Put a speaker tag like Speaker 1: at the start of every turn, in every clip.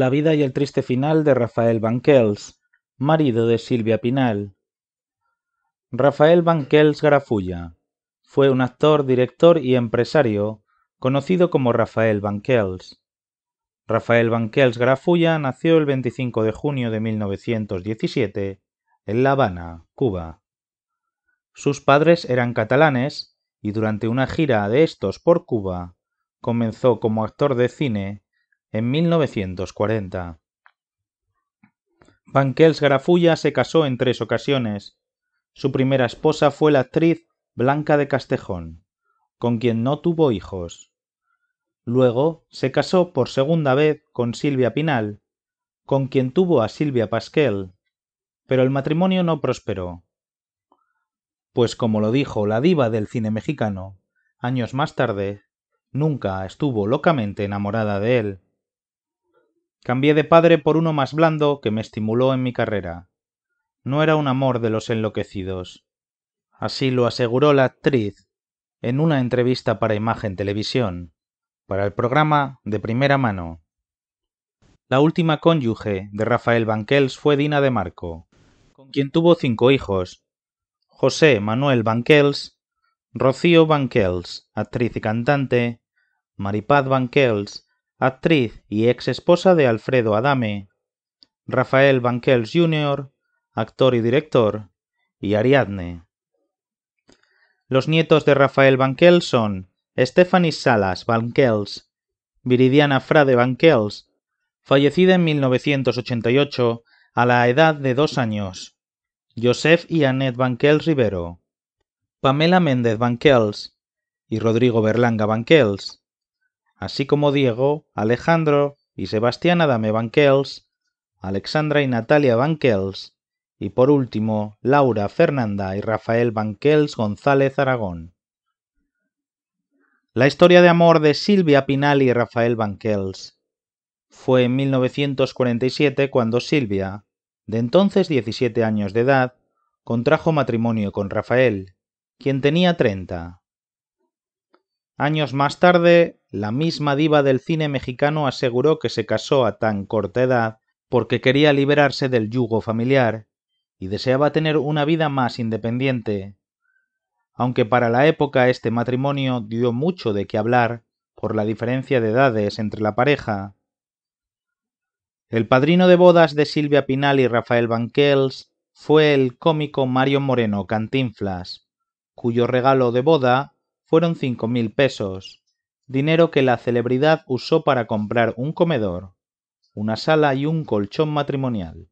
Speaker 1: La vida y el triste final de Rafael Banquels, marido de Silvia Pinal. Rafael Banquels Garafulla fue un actor, director y empresario conocido como Rafael Banquels. Rafael Banquels Garafulla nació el 25 de junio de 1917 en La Habana, Cuba. Sus padres eran catalanes y durante una gira de estos por Cuba comenzó como actor de cine en 1940. Kels Grafulla se casó en tres ocasiones. Su primera esposa fue la actriz Blanca de Castejón, con quien no tuvo hijos. Luego se casó por segunda vez con Silvia Pinal, con quien tuvo a Silvia Pasquel, pero el matrimonio no prosperó. Pues como lo dijo la diva del cine mexicano, años más tarde, nunca estuvo locamente enamorada de él. Cambié de padre por uno más blando que me estimuló en mi carrera. No era un amor de los enloquecidos. Así lo aseguró la actriz en una entrevista para Imagen Televisión, para el programa de primera mano. La última cónyuge de Rafael Banquels fue Dina de Marco, con quien tuvo cinco hijos, José Manuel Banquels, Rocío Banquels, actriz y cantante, Maripaz Banquels, actriz y ex esposa de Alfredo Adame, Rafael Banquels Jr., actor y director, y Ariadne. Los nietos de Rafael Banquels son Stephanie Salas Banquels, Viridiana Frade Banquels, fallecida en 1988 a la edad de dos años, Joseph y Annette Banquels Rivero, Pamela Méndez Banquels y Rodrigo Berlanga Banquels así como Diego, Alejandro y Sebastián Adame Banquels, Alexandra y Natalia Banquels y por último Laura Fernanda y Rafael Banquels González Aragón. La historia de amor de Silvia Pinal y Rafael Banquels Fue en 1947 cuando Silvia, de entonces 17 años de edad, contrajo matrimonio con Rafael, quien tenía 30. Años más tarde, la misma diva del cine mexicano aseguró que se casó a tan corta edad porque quería liberarse del yugo familiar y deseaba tener una vida más independiente. Aunque para la época este matrimonio dio mucho de qué hablar por la diferencia de edades entre la pareja. El padrino de bodas de Silvia Pinal y Rafael Banquels fue el cómico Mario Moreno Cantinflas, cuyo regalo de boda fueron 5.000 mil pesos, dinero que la celebridad usó para comprar un comedor, una sala y un colchón matrimonial.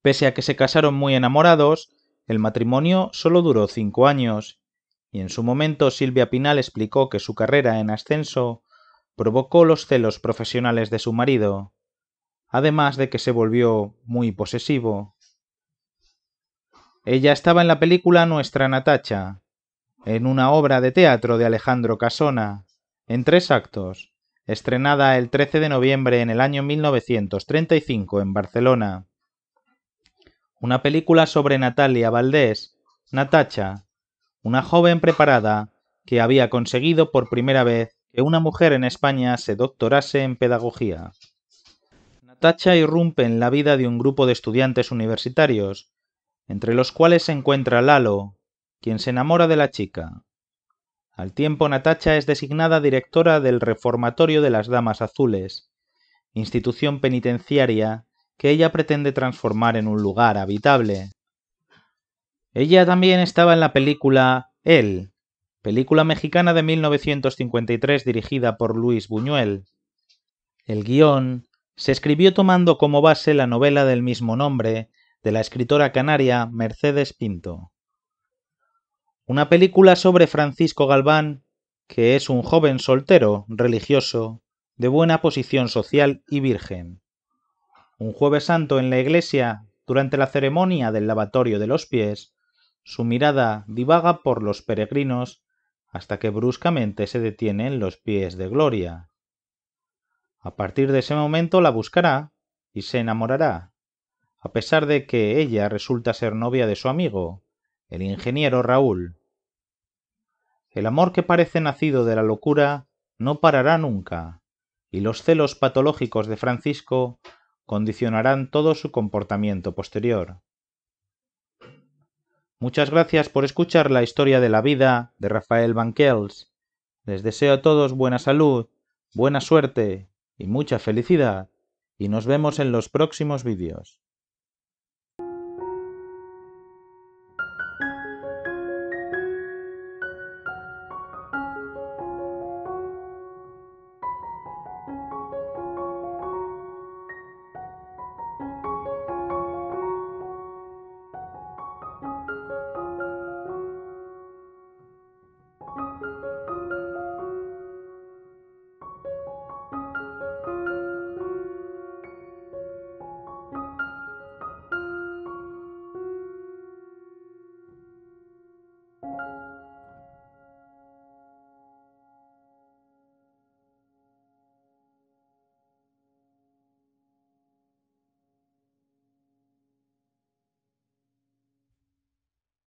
Speaker 1: Pese a que se casaron muy enamorados, el matrimonio solo duró cinco años, y en su momento Silvia Pinal explicó que su carrera en ascenso provocó los celos profesionales de su marido, además de que se volvió muy posesivo. Ella estaba en la película Nuestra Natacha, en una obra de teatro de Alejandro Casona, en tres actos, estrenada el 13 de noviembre en el año 1935 en Barcelona. Una película sobre Natalia Valdés, Natacha, una joven preparada que había conseguido por primera vez que una mujer en España se doctorase en pedagogía. Natacha irrumpe en la vida de un grupo de estudiantes universitarios, entre los cuales se encuentra Lalo, quien se enamora de la chica. Al tiempo Natacha es designada directora del Reformatorio de las Damas Azules, institución penitenciaria que ella pretende transformar en un lugar habitable. Ella también estaba en la película Él, película mexicana de 1953 dirigida por Luis Buñuel. El guión se escribió tomando como base la novela del mismo nombre de la escritora canaria Mercedes Pinto. Una película sobre Francisco Galván, que es un joven soltero, religioso, de buena posición social y virgen. Un jueves santo en la iglesia, durante la ceremonia del lavatorio de los pies, su mirada divaga por los peregrinos hasta que bruscamente se detiene en los pies de Gloria. A partir de ese momento la buscará y se enamorará, a pesar de que ella resulta ser novia de su amigo, el ingeniero Raúl, el amor que parece nacido de la locura no parará nunca, y los celos patológicos de Francisco condicionarán todo su comportamiento posterior. Muchas gracias por escuchar la historia de la vida de Rafael Kels. Les deseo a todos buena salud, buena suerte y mucha felicidad, y nos vemos en los próximos vídeos.